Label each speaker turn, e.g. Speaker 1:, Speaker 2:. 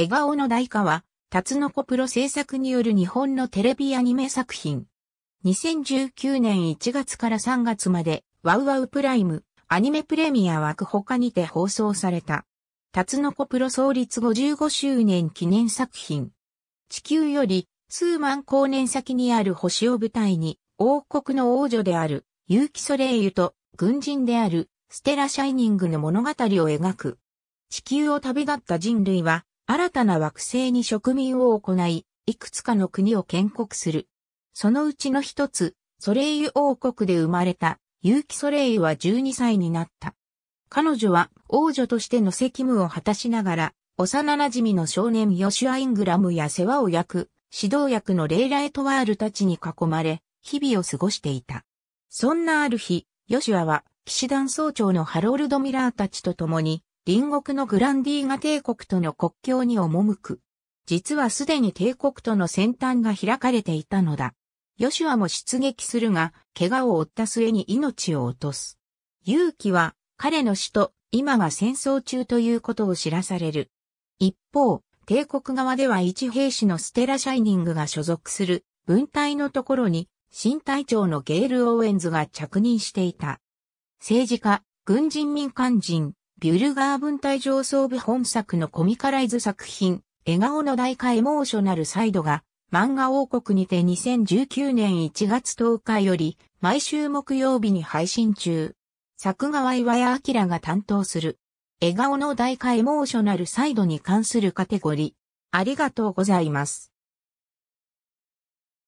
Speaker 1: 笑顔の代価は、タツノコプロ制作による日本のテレビアニメ作品。2019年1月から3月まで、ワウワウプライム、アニメプレミア枠他にて放送された。タツノコプロ創立55周年記念作品。地球より数万光年先にある星を舞台に、王国の王女である、有機ソレイユと軍人である、ステラ・シャイニングの物語を描く。地球を旅立った人類は、新たな惑星に植民を行い、いくつかの国を建国する。そのうちの一つ、ソレイユ王国で生まれた、結城ソレイユは12歳になった。彼女は王女としての責務を果たしながら、幼馴染の少年ヨシュア・イングラムや世話を焼く、指導役のレイラ・エトワールたちに囲まれ、日々を過ごしていた。そんなある日、ヨシュアは、騎士団総長のハロールド・ミラーたちと共に、隣国のグランディーガ帝国との国境に赴く。実はすでに帝国との先端が開かれていたのだ。ヨシュアも出撃するが、怪我を負った末に命を落とす。勇気は、彼の死と、今は戦争中ということを知らされる。一方、帝国側では一兵士のステラ・シャイニングが所属する分隊のところに新隊長のゲール・オーエンズが着任していた。政治家、軍人民間人、ビュルガー文体上層部本作のコミカライズ作品、笑顔の大価エモーショナルサイドが、漫画王国にて2019年1月10日より、毎週木曜日に配信中。作画は岩屋明が担当する。笑顔の大価エモーショナルサイドに関するカテゴリー。ありがとうございます。